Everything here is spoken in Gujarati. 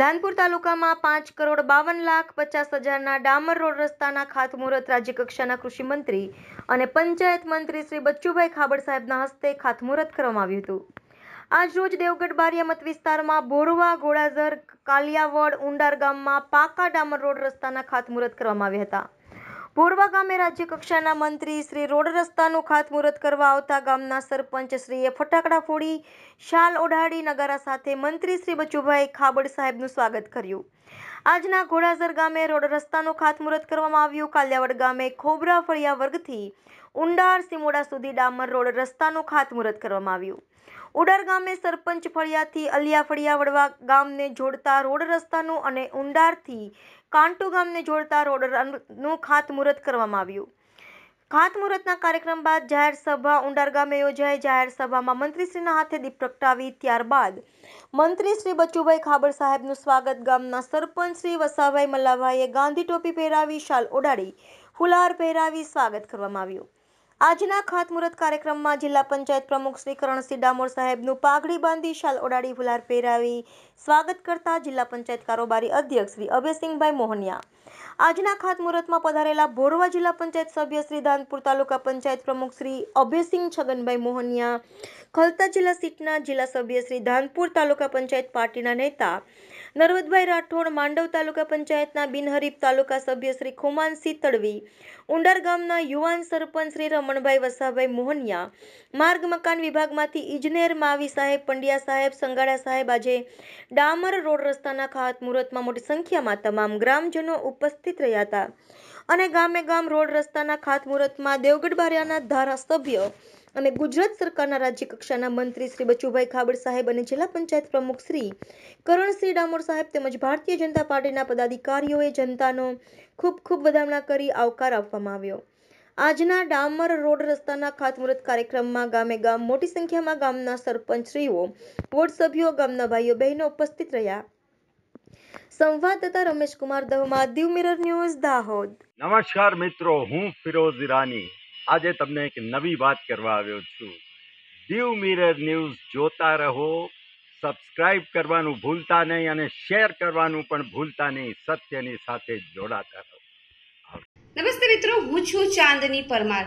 ધાનપુર તાલુકામાં પાંચ કરોડ બાવન લાખ પચાસ હજારના ડામર રોડ રસ્તાના ખાતમુહૂર્ત રાજ્યકક્ષાના કૃષિમંત્રી અને પંચાયત મંત્રી શ્રી બચ્ચુભાઈ ખાબડ સાહેબના હસ્તે ખાતમુહૂર્ત કરવામાં આવ્યું હતું આજરોજ દેવગઢ બારિયા મત વિસ્તારમાં બોરવા ઘોડાઝર કાલિયાવડ ઉંડાર ગામમાં પાકા ડામર રોડ રસ્તાના ખાતમુહૂર્ત કરવામાં આવ્યા હતા પૂર્વ ગામે રાજ્ય કક્ષાના મંત્રી શ્રી રોડ રસ્તાનું ખાતમુહૂર્ત કરવા આવતા ગામના સરપંચ શ્રીએ ફટાકડા ફોડી શાલ ઓઢાડી નગારા સાથે મંત્રી શ્રી બચુભાઈ ખાબડ સાહેબનું સ્વાગત કર્યું આજના ઘોડાસર ગામે રોડ રસ્તાનું ખાતમુહૂર્ત કરવામાં આવ્યું કાલિયાવડ ગામે ખોબરા ફળિયા વર્ગથી ઉંડાર સિમોડા સુધી ડામર રોડ રસ્તાનું ખાતમુહૂર્ત કરવામાં આવ્યું ઉડાર ગામે સરપંચ ફળિયાથી અલિયા ફળિયા વડવા ગામને જોડતા રોડ રસ્તાનું અને ઉંડારથી કાંટુ ગામને જોડતા રોડ નું ખાતમુહૂર્ત કરવામાં આવ્યું ખાતમુહૂર્તના કાર્યક્રમ બાદ જાહેર સભા ઉંડાર ગામે યોજાઈ જાહેર સભામાં મંત્રીશ્રીના હાથે દીપ પ્રગટાવી ત્યારબાદ મંત્રી બચુભાઈ ખાબર સાહેબનું સ્વાગત ગામના સરપંચ શ્રી વસાભાઈ મલ્લાભાઈએ ગાંધી ટોપી પહેરાવી શાલ ઓઢાડી ફુલહાર પહેરાવી સ્વાગત કરવામાં આવ્યું આજના ખાતમુહૂર્ત કાર્યક્રમમાં જિલ્લા પંચાયત પ્રમુખ શ્રી કરણસિંહ ડામોર સાહેબનું પાઘડી બાંધી શાલ ઓડાડી ફુલાર પહેરાવી સ્વાગત કરતા જિલ્લા પંચાયત કારોબારી અધ્યક્ષ શ્રી અભયસિંહભાઈ મોહનિયા આજના ખાતમુહૂર્તમાં પધારેલા ભોરવા જિલ્લા પંચાયત સભ્ય શ્રી ધાનપુર તાલુકા પંચાયત પ્રમુખ શ્રી અભયસિંહ છગનભાઈ મોહનિયા ખલતા જિલ્લા સીટના જિલ્લા સભ્ય શ્રી ધાનપુર તાલુકા પંચાયત પાર્ટીના નેતા નરવદભાઈ રાઠોડ માંડવ તાલુકા પંચાયતના બિનહરીફ તાલુકા સભ્ય શ્રી ખુમાનસિંહ તડવી ઉંડર ગામના યુવાન સરપંચ શ્રી રમણભાઈ વસાભાઈ મોહનિયા માર્ગ મકાન વિભાગમાંથી ઇજનેર માવી સાહેબ પંડ્યા સાહેબ સંગાડા સાહેબ આજે ડામર રોડ રસ્તાના ખાતમુહૂર્તમાં મોટી સંખ્યામાં તમામ ગ્રામજનો ઉપસ્થિત રહ્યા હતા અને ગામે ગામ રોડ રસ્તાના ખાતમુહૂર્તમાં દેવગઢ બારિયાના ધારાસભ્ય અને ગુજરાત સરકારના રાજ્ય કક્ષાના મંત્રી શ્રી બચુભાઈ ખાબડ સાહેબ અને જિલ્લા પંચાયત પ્રમુખ શ્રી કરણસિંહ ડામોર સાહેબ તેમજ ભારતીય જનતા પાર્ટીના પદાધિકારીઓએ જનતાનો ખૂબ ખૂબ વધામણા કરી આવકાર આપવામાં આવ્યો આજના ડામર રોડ રસ્તાના ખાતમુહૂર્ત કાર્યક્રમમાં ગામે ગામ મોટી સંખ્યામાં ગામના સરપંચશ્રીઓ વોર્ડ સભ્યો ગામના ભાઈઓ બહેનો ઉપસ્થિત રહ્યા સંવાદદાતા રમેશ કુમાર દહમા દીવ મિરર ન્યૂઝ દાહોદ નમસ્કાર મિત્રો હું ફિરોઝ ઈરાની આજે તમને એક નવી વાત કરવા આવ્યો છું દીવ મિરર ન્યૂઝ જોતા રહો સબસ્ક્રાઈબ કરવાનું ભૂલતા નહીં અને શેર કરવાનું પણ ભૂલતા નહીં સત્યની સાથે જોડાતા રહો નમસ્તે મિત્રો હું છું ચાંદની પરમાર